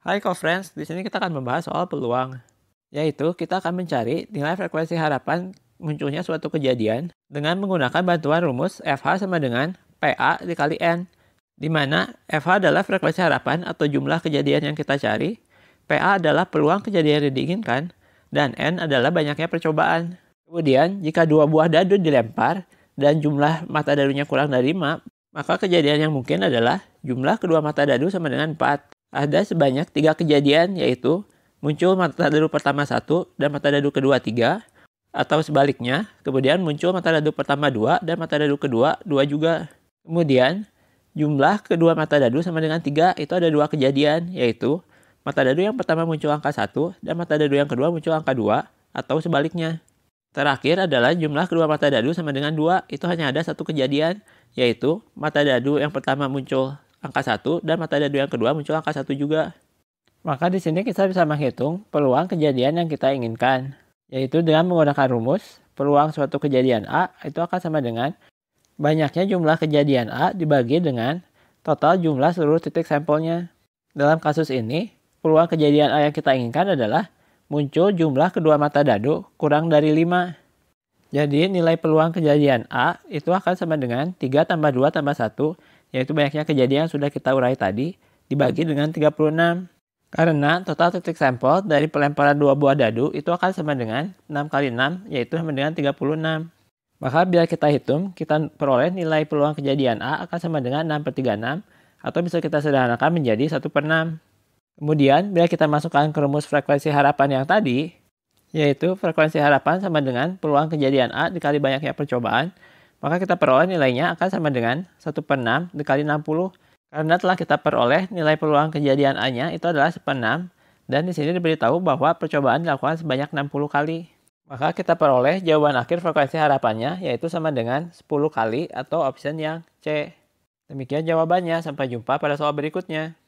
Hai co-friends, di sini kita akan membahas soal peluang. Yaitu kita akan mencari nilai frekuensi harapan munculnya suatu kejadian dengan menggunakan bantuan rumus FH sama dengan PA dikali N. Di mana FH adalah frekuensi harapan atau jumlah kejadian yang kita cari, PA adalah peluang kejadian yang diinginkan, dan N adalah banyaknya percobaan. Kemudian, jika dua buah dadu dilempar dan jumlah mata dadunya kurang dari 5, maka kejadian yang mungkin adalah jumlah kedua mata dadu sama dengan 4. Ada sebanyak tiga kejadian yaitu muncul mata dadu pertama satu dan mata dadu kedua tiga atau sebaliknya, kemudian muncul mata dadu pertama dua dan mata dadu kedua dua juga. Kemudian, jumlah kedua mata dadu sama dengan tiga itu ada dua kejadian yaitu mata dadu yang pertama muncul angka satu dan mata dadu yang kedua muncul angka dua atau sebaliknya. Terakhir adalah jumlah kedua mata dadu sama dengan dua. Itu hanya ada satu kejadian, yaitu mata dadu yang pertama muncul angka satu dan mata dadu yang kedua muncul angka satu juga. Maka di sini kita bisa menghitung peluang kejadian yang kita inginkan, yaitu dengan menggunakan rumus peluang suatu kejadian A itu akan sama dengan banyaknya jumlah kejadian A dibagi dengan total jumlah seluruh titik sampelnya. Dalam kasus ini, peluang kejadian A yang kita inginkan adalah muncul jumlah kedua mata dadu kurang dari 5. Jadi nilai peluang kejadian A itu akan sama dengan 3 tambah 2 tambah 1 yaitu banyaknya kejadian yang sudah kita urai tadi, dibagi dengan 36. Karena total titik sampel dari pelemparan dua buah dadu itu akan sama dengan 6 kali 6, yaitu sama dengan 36. Maka bila kita hitung, kita peroleh nilai peluang kejadian A akan sama dengan 6 per 36, atau bisa kita sederhanakan menjadi 1 per 6. Kemudian, bila kita masukkan ke rumus frekuensi harapan yang tadi, yaitu frekuensi harapan sama dengan peluang kejadian A dikali banyaknya percobaan, maka kita peroleh nilainya akan sama dengan 1 per 6 dikali 60. Karena telah kita peroleh nilai peluang kejadian A-nya itu adalah 1 per 6. Dan di sini diberitahu bahwa percobaan dilakukan sebanyak 60 kali. Maka kita peroleh jawaban akhir frekuensi harapannya yaitu sama dengan 10 kali atau option yang C. Demikian jawabannya, sampai jumpa pada soal berikutnya.